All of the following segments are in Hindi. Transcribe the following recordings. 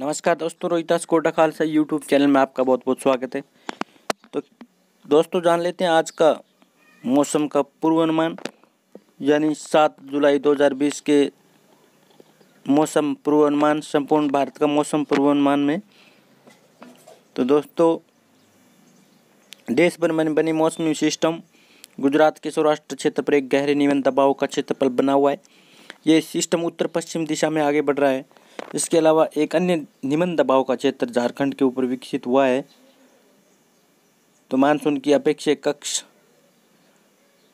नमस्कार दोस्तों रोहितास कोटा खालसा यूट्यूब चैनल में आपका बहुत बहुत स्वागत है तो दोस्तों जान लेते हैं आज का मौसम का पूर्वानुमान यानी सात जुलाई 2020 के मौसम पूर्वानुमान संपूर्ण भारत का मौसम पूर्वानुमान में तो दोस्तों देश भर में बने मौसमी सिस्टम गुजरात के सौराष्ट्र क्षेत्र पर एक गहरे निवन दबाव का क्षेत्रफल बना हुआ है ये सिस्टम उत्तर पश्चिम दिशा में आगे बढ़ रहा है इसके अलावा एक अन्य निम्न दबाव का क्षेत्र झारखंड के ऊपर विकसित हुआ है तो मानसून की अपेक्षा कक्ष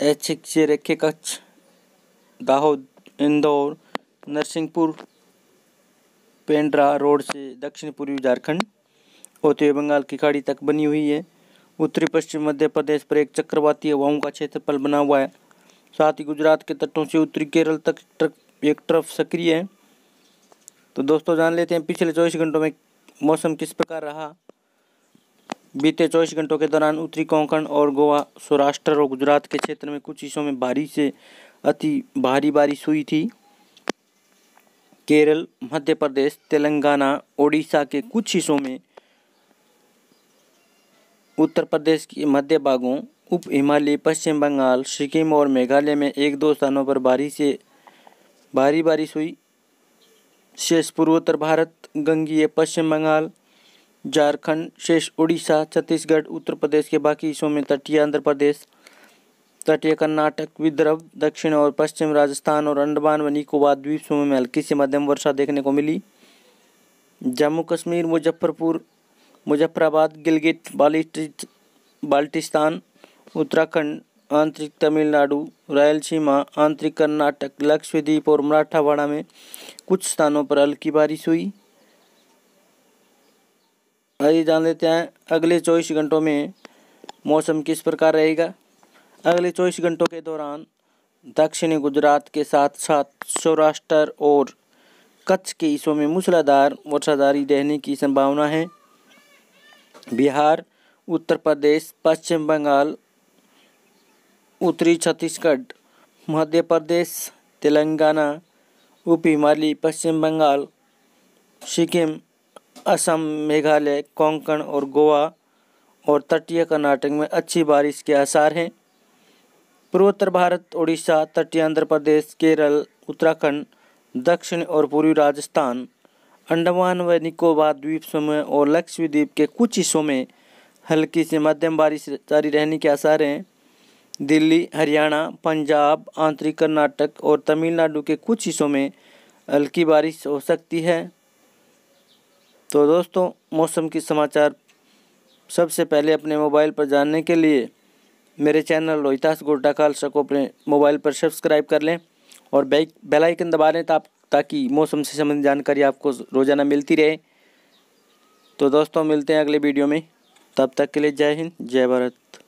ऐच्छिक रेखे कक्ष दाहोद इंदौर नरसिंहपुर पेंड्रा रोड से दक्षिण पूर्वी झारखंड होते हुए बंगाल की खाड़ी तक बनी हुई है उत्तरी पश्चिम मध्य प्रदेश पर एक चक्रवाती हवाओं का क्षेत्रफल बना हुआ है साथ ही गुजरात के तटों से उत्तरी केरल तक एक ट्रफ सक्रिय है तो दोस्तों जान लेते हैं पिछले चौबीस घंटों में मौसम किस प्रकार रहा बीते चौबीस घंटों के दौरान उत्तरी कोंकण और गोवा सौराष्ट्र और गुजरात के क्षेत्र में कुछ हिस्सों में भारी से अति भारी बारिश हुई थी केरल मध्य प्रदेश तेलंगाना ओडिशा के कुछ हिस्सों में उत्तर प्रदेश के मध्य भागों उप हिमालय पश्चिम बंगाल सिक्किम और मेघालय में एक दो स्थानों पर भारी से भारी बारिश हुई शेष पूर्वोत्तर भारत गंगीय पश्चिम बंगाल झारखंड शेष उड़ीसा छत्तीसगढ़ उत्तर प्रदेश के बाकी हिस्सों में तटीय आंध्र प्रदेश तटीय कर्नाटक विदर्भ दक्षिण और पश्चिम राजस्थान और अंडमान व निकोबार द्वीप समूह में हल्की से मध्यम वर्षा देखने को मिली जम्मू कश्मीर मुजफ्फरपुर मुजफ्फराबाद गिलगित बाल्टिस्तान उत्तराखंड आंतरिक तमिलनाडु रायलसीमा आंतरिक कर्नाटक लक्षद्वीप और मराठावाड़ा में कुछ स्थानों पर हल्की बारिश हुई आइए जान लेते हैं अगले चौबीस घंटों में मौसम किस प्रकार रहेगा अगले चौबीस घंटों के दौरान दक्षिणी गुजरात के साथ साथ सौराष्ट्र और कच्छ के हिस्सों में मूसलाधार वर्षाधारी रहने की संभावना है बिहार उत्तर प्रदेश पश्चिम बंगाल उत्तरी छत्तीसगढ़ मध्य प्रदेश तेलंगाना उप हिमाली पश्चिम बंगाल सिक्किम असम मेघालय कोंकण और गोवा और तटीय कर्नाटक में अच्छी बारिश के आसार हैं पूर्वोत्तर भारत उड़ीसा तटीय आंध्र प्रदेश केरल उत्तराखंड दक्षिण और पूर्वी राजस्थान अंडमान व निकोबार द्वीप समूह और लक्षद्वीप के कुछ हिस्सों में हल्की से मध्यम बारिश जारी रहने के आसार हैं दिल्ली हरियाणा पंजाब आंतरिक कर्नाटक और तमिलनाडु के कुछ हिस्सों में हल्की बारिश हो सकती है तो दोस्तों मौसम की समाचार सबसे पहले अपने मोबाइल पर जानने के लिए मेरे चैनल रोहितास गोड्डा खालसा को अपने मोबाइल पर सब्सक्राइब कर लें और बेल बेलाइकन आइकन दबा लें ताकि मौसम से संबंधित जानकारी आपको रोज़ाना मिलती रहे तो दोस्तों मिलते हैं अगले वीडियो में तब तक के लिए जय हिंद जय भारत